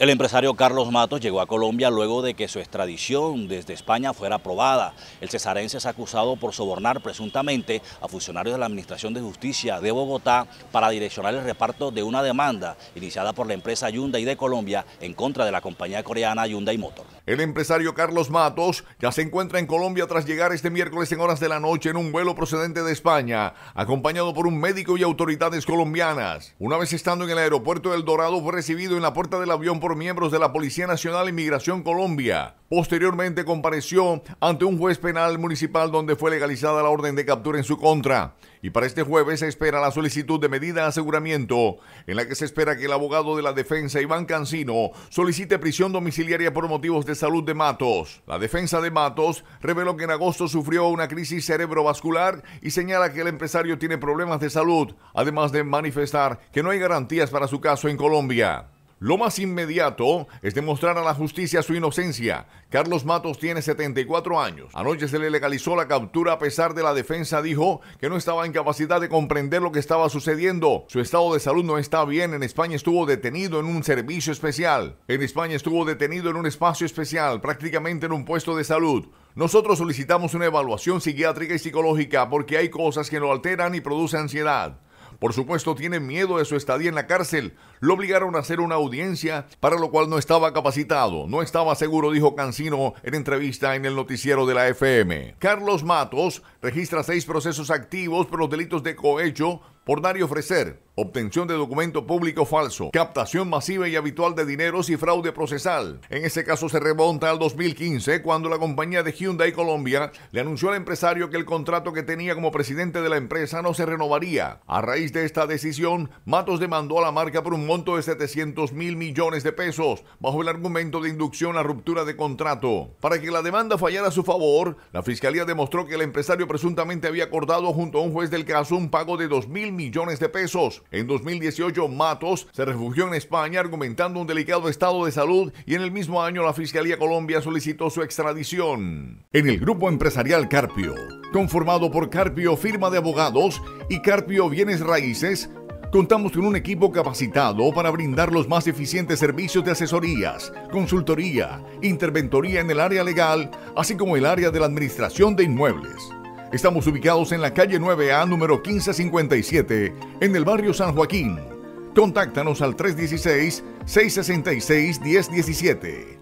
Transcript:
El empresario Carlos Matos llegó a Colombia luego de que su extradición desde España fuera aprobada. El cesarense es acusado por sobornar presuntamente a funcionarios de la Administración de Justicia de Bogotá para direccionar el reparto de una demanda iniciada por la empresa Hyundai de Colombia en contra de la compañía coreana Hyundai Motor. El empresario Carlos Matos ya se encuentra en Colombia tras llegar este miércoles en horas de la noche en un vuelo procedente de España, acompañado por un médico y autoridades colombianas. Una vez estando en el aeropuerto del Dorado fue recibido en la puerta del avión por miembros de la Policía Nacional e Inmigración Colombia. Posteriormente compareció ante un juez penal municipal donde fue legalizada la orden de captura en su contra. Y para este jueves se espera la solicitud de medida de aseguramiento, en la que se espera que el abogado de la defensa, Iván Cancino, solicite prisión domiciliaria por motivos de salud de Matos. La defensa de Matos reveló que en agosto sufrió una crisis cerebrovascular y señala que el empresario tiene problemas de salud, además de manifestar que no hay garantías para su caso en Colombia. Lo más inmediato es demostrar a la justicia su inocencia. Carlos Matos tiene 74 años. Anoche se le legalizó la captura a pesar de la defensa dijo que no estaba en capacidad de comprender lo que estaba sucediendo. Su estado de salud no está bien. En España estuvo detenido en un servicio especial. En España estuvo detenido en un espacio especial, prácticamente en un puesto de salud. Nosotros solicitamos una evaluación psiquiátrica y psicológica porque hay cosas que lo alteran y producen ansiedad. Por supuesto, tiene miedo de su estadía en la cárcel. Lo obligaron a hacer una audiencia para lo cual no estaba capacitado. No estaba seguro, dijo Cancino en entrevista en el noticiero de la FM. Carlos Matos registra seis procesos activos por los delitos de cohecho por dar y ofrecer obtención de documento público falso, captación masiva y habitual de dineros y fraude procesal. En ese caso se remonta al 2015, cuando la compañía de Hyundai Colombia le anunció al empresario que el contrato que tenía como presidente de la empresa no se renovaría. A raíz de esta decisión, Matos demandó a la marca por un monto de 700 mil millones de pesos, bajo el argumento de inducción a ruptura de contrato. Para que la demanda fallara a su favor, la fiscalía demostró que el empresario presuntamente había acordado junto a un juez del caso un pago de 2 mil millones de pesos en 2018, Matos se refugió en España argumentando un delicado estado de salud y en el mismo año la Fiscalía Colombia solicitó su extradición. En el grupo empresarial Carpio, conformado por Carpio Firma de Abogados y Carpio Bienes Raíces, contamos con un equipo capacitado para brindar los más eficientes servicios de asesorías, consultoría, interventoría en el área legal, así como el área de la administración de inmuebles. Estamos ubicados en la calle 9A número 1557, en el barrio San Joaquín. Contáctanos al 316-666-1017.